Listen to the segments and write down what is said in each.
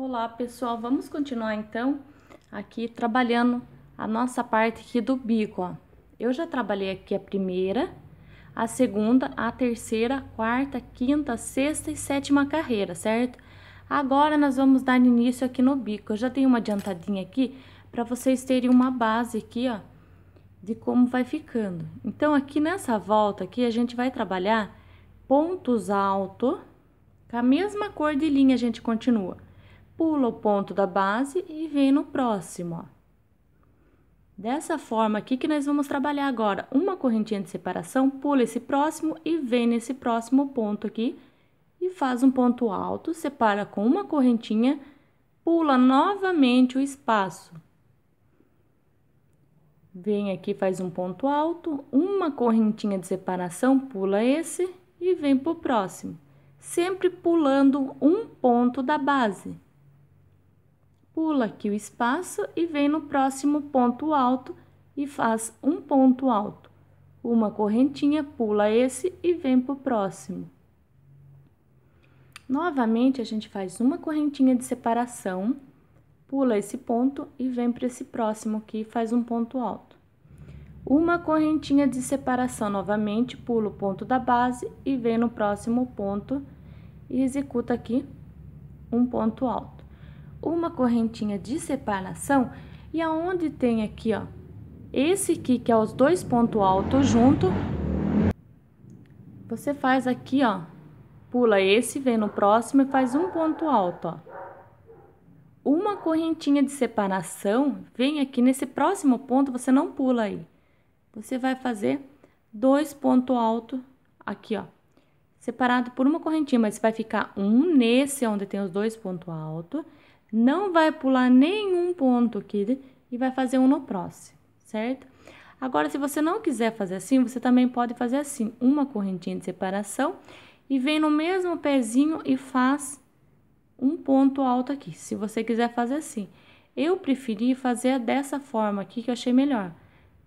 Olá pessoal, vamos continuar então aqui trabalhando a nossa parte aqui do bico, ó. Eu já trabalhei aqui a primeira, a segunda, a terceira, quarta, quinta, sexta e sétima carreira, certo? Agora nós vamos dar início aqui no bico. Eu já tenho uma adiantadinha aqui para vocês terem uma base aqui, ó, de como vai ficando. Então aqui nessa volta aqui a gente vai trabalhar pontos alto, com a mesma cor de linha a gente continua pula o ponto da base e vem no próximo. Ó. Dessa forma aqui que nós vamos trabalhar agora, uma correntinha de separação, pula esse próximo e vem nesse próximo ponto aqui e faz um ponto alto, separa com uma correntinha, pula novamente o espaço. Vem aqui, faz um ponto alto, uma correntinha de separação, pula esse e vem pro próximo, sempre pulando um ponto da base pula aqui o espaço e vem no próximo ponto alto e faz um ponto alto. Uma correntinha, pula esse e vem para o próximo. Novamente, a gente faz uma correntinha de separação, pula esse ponto e vem para esse próximo aqui e faz um ponto alto. Uma correntinha de separação novamente, pula o ponto da base e vem no próximo ponto e executa aqui um ponto alto uma correntinha de separação e aonde tem aqui, ó, esse aqui que é os dois pontos altos junto, você faz aqui, ó, pula esse, vem no próximo e faz um ponto alto, ó. Uma correntinha de separação, vem aqui nesse próximo ponto, você não pula aí. Você vai fazer dois pontos altos aqui, ó, separado por uma correntinha, mas vai ficar um nesse onde tem os dois pontos altos não vai pular nenhum ponto aqui e vai fazer um no próximo, certo? Agora, se você não quiser fazer assim, você também pode fazer assim, uma correntinha de separação e vem no mesmo pezinho e faz um ponto alto aqui, se você quiser fazer assim. Eu preferi fazer dessa forma aqui, que eu achei melhor.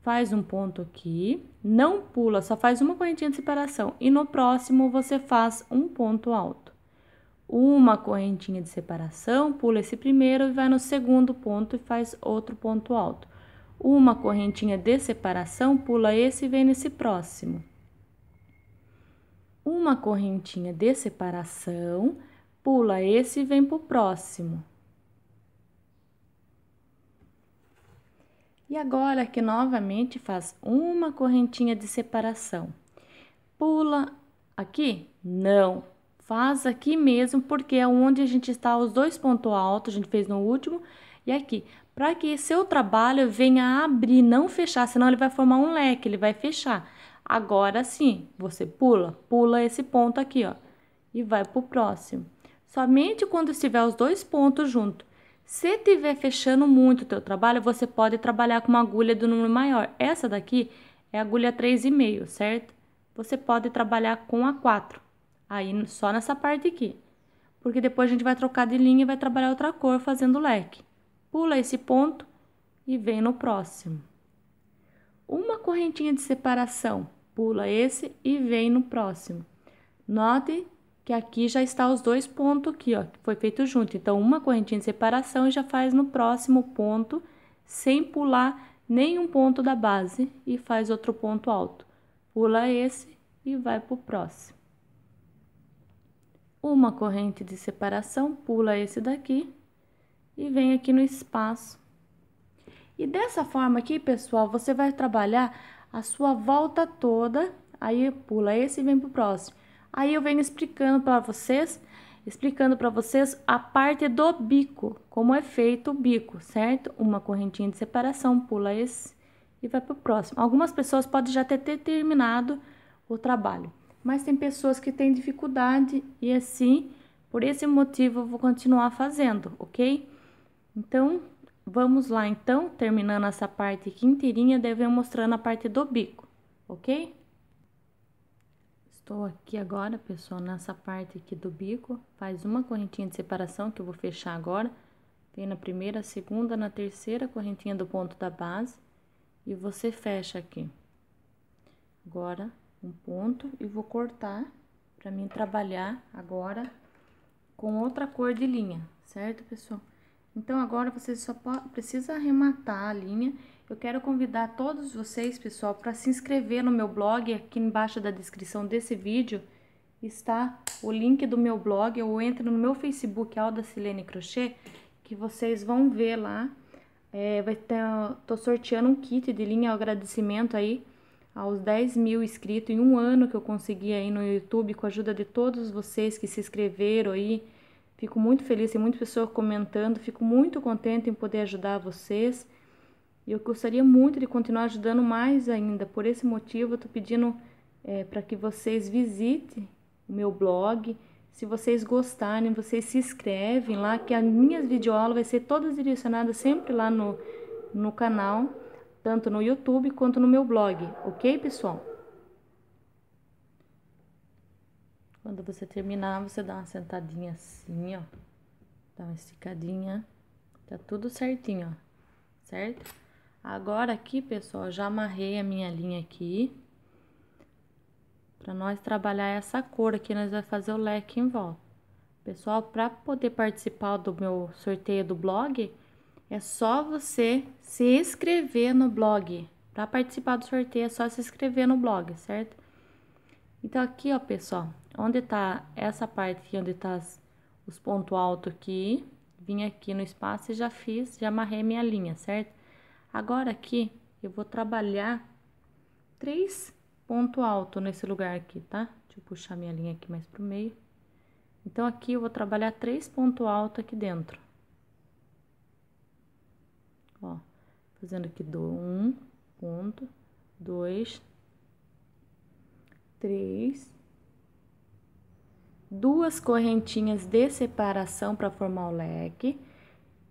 Faz um ponto aqui, não pula, só faz uma correntinha de separação e no próximo você faz um ponto alto uma correntinha de separação, pula esse primeiro e vai no segundo ponto e faz outro ponto alto. Uma correntinha de separação, pula esse e vem nesse próximo. Uma correntinha de separação, pula esse e vem pro próximo. E agora que novamente faz uma correntinha de separação. Pula aqui? Não Faz aqui mesmo, porque é onde a gente está os dois pontos altos, a gente fez no último, e aqui. Para que seu trabalho venha abrir, não fechar, senão ele vai formar um leque, ele vai fechar. Agora sim, você pula, pula esse ponto aqui, ó, e vai pro próximo. Somente quando estiver os dois pontos juntos. Se tiver fechando muito o teu trabalho, você pode trabalhar com uma agulha do número maior. Essa daqui é agulha 3,5, certo? Você pode trabalhar com a 4. Aí só nessa parte aqui. Porque depois a gente vai trocar de linha e vai trabalhar outra cor fazendo leque. Pula esse ponto e vem no próximo. Uma correntinha de separação. Pula esse e vem no próximo. Note que aqui já está os dois pontos aqui, ó, que foi feito junto. Então, uma correntinha de separação e já faz no próximo ponto, sem pular nenhum ponto da base e faz outro ponto alto. Pula esse e vai para o próximo uma corrente de separação, pula esse daqui e vem aqui no espaço. E dessa forma aqui, pessoal, você vai trabalhar a sua volta toda, aí pula esse e vem pro próximo. Aí eu venho explicando para vocês, explicando para vocês a parte do bico, como é feito o bico, certo? Uma correntinha de separação, pula esse e vai pro próximo. Algumas pessoas podem já ter, ter terminado o trabalho mas tem pessoas que têm dificuldade e assim, por esse motivo, eu vou continuar fazendo, ok? Então, vamos lá então, terminando essa parte aqui inteirinha, deve eu mostrando a parte do bico, ok? Estou aqui agora, pessoal, nessa parte aqui do bico, faz uma correntinha de separação que eu vou fechar agora, vem na primeira, segunda, na terceira correntinha do ponto da base e você fecha aqui. Agora, um ponto e vou cortar para mim trabalhar agora com outra cor de linha, certo, pessoal? Então, agora você só precisa arrematar a linha. Eu quero convidar todos vocês, pessoal, para se inscrever no meu blog. Aqui embaixo da descrição desse vídeo está o link do meu blog. Ou entre no meu Facebook, Alda Silene Crochê, que vocês vão ver lá. É, vai ter, tô sorteando um kit de linha, agradecimento aí aos 10 mil inscritos em um ano que eu consegui aí no YouTube, com a ajuda de todos vocês que se inscreveram aí. Fico muito feliz, tem muita pessoa comentando, fico muito contente em poder ajudar vocês. E eu gostaria muito de continuar ajudando mais ainda. Por esse motivo, eu estou pedindo é, para que vocês visitem o meu blog. Se vocês gostarem, vocês se inscrevem lá, que as minhas videoaulas vai ser todas direcionadas sempre lá no, no canal tanto no YouTube quanto no meu blog, ok, pessoal? Quando você terminar, você dá uma sentadinha assim, ó. Dá uma esticadinha. Tá tudo certinho, ó. Certo? Agora aqui, pessoal, já amarrei a minha linha aqui. Pra nós trabalhar essa cor aqui, nós vamos fazer o leque em volta. Pessoal, para poder participar do meu sorteio do blog, é só você se inscrever no blog. Para participar do sorteio é só se inscrever no blog, certo? Então aqui, ó, pessoal, onde tá essa parte aqui, onde tá os pontos altos aqui, vim aqui no espaço e já fiz, já amarrei minha linha, certo? Agora aqui eu vou trabalhar três pontos altos nesse lugar aqui, tá? Deixa eu puxar minha linha aqui mais pro meio. Então aqui eu vou trabalhar três pontos altos aqui dentro. fazendo aqui do um ponto, dois, três, duas correntinhas de separação para formar o leque,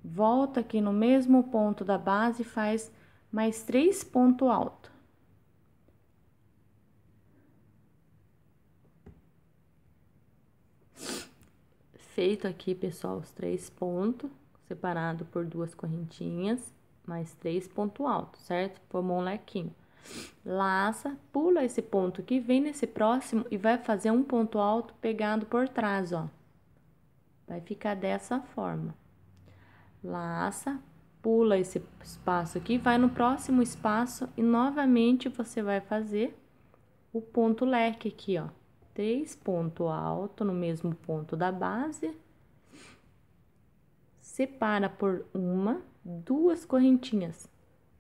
volta aqui no mesmo ponto da base e faz mais três ponto alto. Feito aqui, pessoal, os três pontos, separado por duas correntinhas mais três ponto alto, certo? Formou um lequinho. Laça, pula esse ponto aqui, vem nesse próximo e vai fazer um ponto alto pegado por trás, ó. Vai ficar dessa forma. Laça, pula esse espaço aqui, vai no próximo espaço e novamente você vai fazer o ponto leque aqui, ó. Três ponto alto no mesmo ponto da base. Separa por uma duas correntinhas.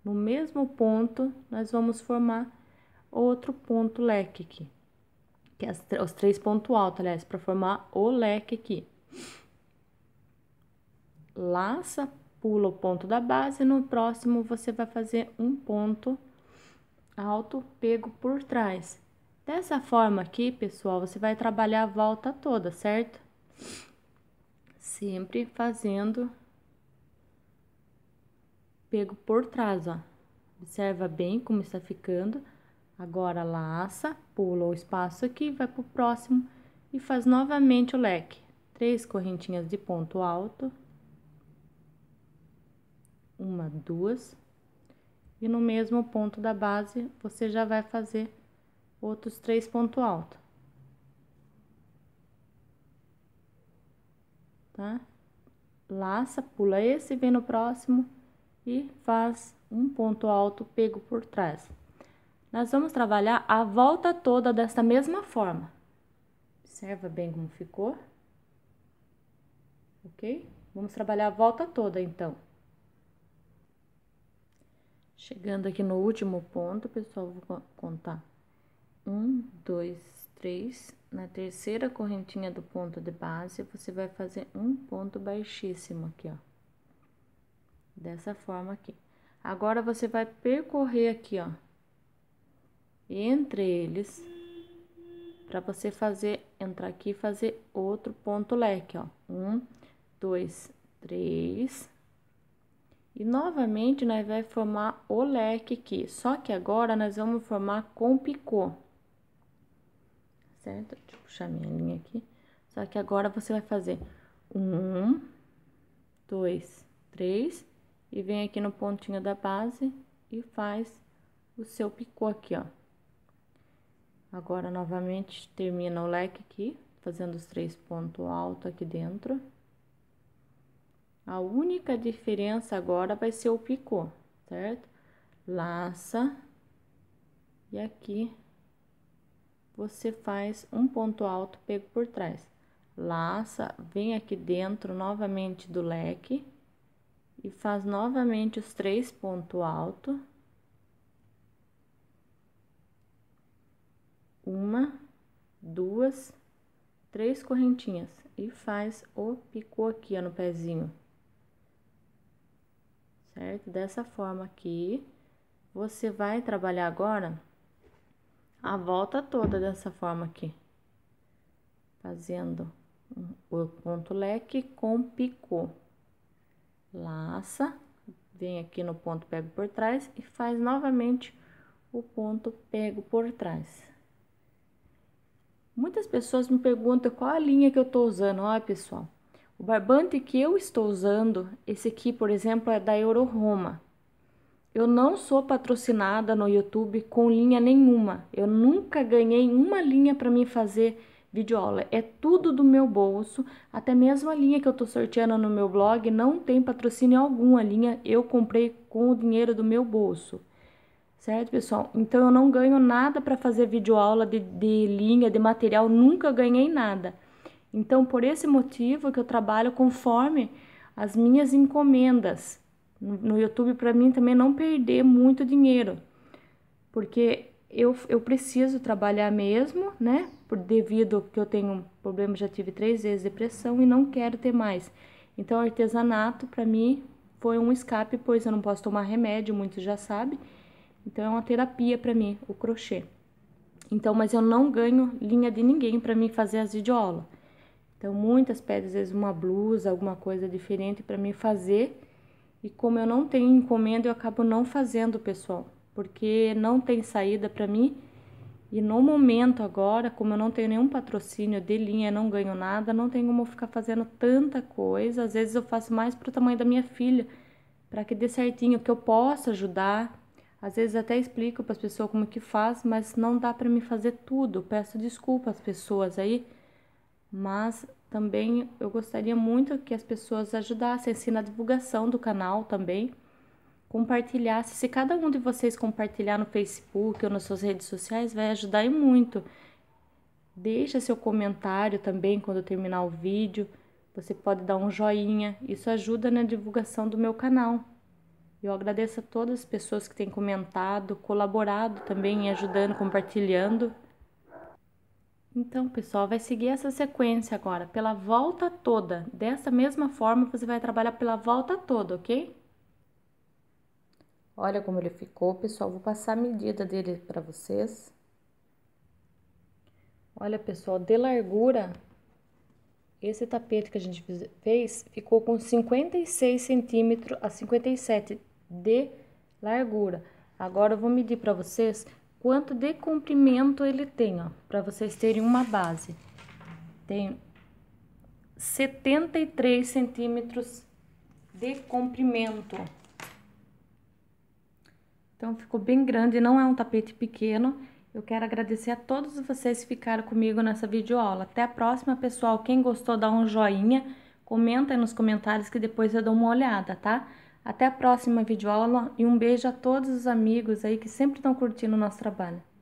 No mesmo ponto, nós vamos formar outro ponto leque aqui. Que é os três pontos altos, aliás, para formar o leque aqui. Laça, pula o ponto da base, no próximo você vai fazer um ponto alto pego por trás. Dessa forma aqui, pessoal, você vai trabalhar a volta toda, certo? Sempre fazendo pego por trás, ó. Observa bem como está ficando. Agora, laça, pula o espaço aqui, vai pro próximo e faz novamente o leque. Três correntinhas de ponto alto. Uma, duas. E no mesmo ponto da base, você já vai fazer outros três ponto alto. Tá? Laça, pula esse, vem no próximo e faz um ponto alto pego por trás. Nós vamos trabalhar a volta toda desta mesma forma. Observa bem como ficou. Ok? Vamos trabalhar a volta toda, então. Chegando aqui no último ponto, pessoal, vou contar. Um, dois, três. Na terceira correntinha do ponto de base, você vai fazer um ponto baixíssimo aqui, ó dessa forma aqui. Agora você vai percorrer aqui, ó, entre eles, para você fazer, entrar aqui e fazer outro ponto leque, ó. Um, dois, três. E novamente, nós vai formar o leque aqui, só que agora nós vamos formar com picô. Certo? Deixa eu puxar minha linha aqui. Só que agora você vai fazer um, dois, três e vem aqui no pontinho da base e faz o seu picô aqui, ó. Agora, novamente, termina o leque aqui, fazendo os três pontos altos aqui dentro. A única diferença agora vai ser o picô, certo? Laça. E aqui, você faz um ponto alto pego por trás. Laça, vem aqui dentro novamente do leque e faz novamente os três pontos alto. Uma, duas, três correntinhas e faz o picô aqui, ó, no pezinho. Certo? Dessa forma aqui, você vai trabalhar agora a volta toda dessa forma aqui. Fazendo o ponto leque com picô laça, vem aqui no ponto pego por trás e faz novamente o ponto pego por trás. Muitas pessoas me perguntam qual a linha que eu estou usando. Olha, pessoal, o barbante que eu estou usando, esse aqui, por exemplo, é da Euro Roma. Eu não sou patrocinada no YouTube com linha nenhuma. Eu nunca ganhei uma linha para mim fazer videoaula. É tudo do meu bolso, até mesmo a linha que eu estou sorteando no meu blog não tem patrocínio algum. A linha eu comprei com o dinheiro do meu bolso. Certo, pessoal? Então eu não ganho nada para fazer videoaula de, de linha, de material, nunca ganhei nada. Então, por esse motivo que eu trabalho conforme as minhas encomendas no YouTube para mim também não perder muito dinheiro. Porque eu, eu preciso trabalhar mesmo, né? Por, devido que eu tenho problema, já tive três vezes depressão e não quero ter mais. Então, artesanato para mim foi um escape, pois eu não posso tomar remédio, muitos já sabem. Então, é uma terapia para mim, o crochê. Então, mas eu não ganho linha de ninguém para mim fazer as videoaulas. Então, muitas pedem, às vezes, uma blusa, alguma coisa diferente para mim fazer. E como eu não tenho encomenda, eu acabo não fazendo, pessoal porque não tem saída para mim. E no momento agora, como eu não tenho nenhum patrocínio de linha, não ganho nada, não tenho como ficar fazendo tanta coisa. Às vezes eu faço mais pro tamanho da minha filha, para que dê certinho, que eu possa ajudar. Às vezes até explico para as pessoas como que faz, mas não dá para me fazer tudo. Peço desculpa às pessoas aí, mas também eu gostaria muito que as pessoas ajudassem assim na divulgação do canal também compartilhasse. Se cada um de vocês compartilhar no Facebook ou nas suas redes sociais, vai ajudar e muito. Deixa seu comentário também quando terminar o vídeo. Você pode dar um joinha, isso ajuda na divulgação do meu canal. Eu agradeço a todas as pessoas que têm comentado, colaborado também, ajudando, compartilhando. Então, pessoal, vai seguir essa sequência agora, pela volta toda. Dessa mesma forma, você vai trabalhar pela volta toda, ok? Olha como ele ficou, pessoal. Vou passar a medida dele para vocês. Olha, pessoal, de largura, esse tapete que a gente fez ficou com 56 centímetros a 57 de largura. Agora eu vou medir para vocês quanto de comprimento ele tem, ó, para vocês terem uma base. Tem 73 centímetros de comprimento. Então ficou bem grande, não é um tapete pequeno. Eu quero agradecer a todos vocês que ficaram comigo nessa videoaula. Até a próxima, pessoal. Quem gostou, dá um joinha, comenta aí nos comentários que depois eu dou uma olhada, tá? Até a próxima videoaula e um beijo a todos os amigos aí que sempre estão curtindo o nosso trabalho.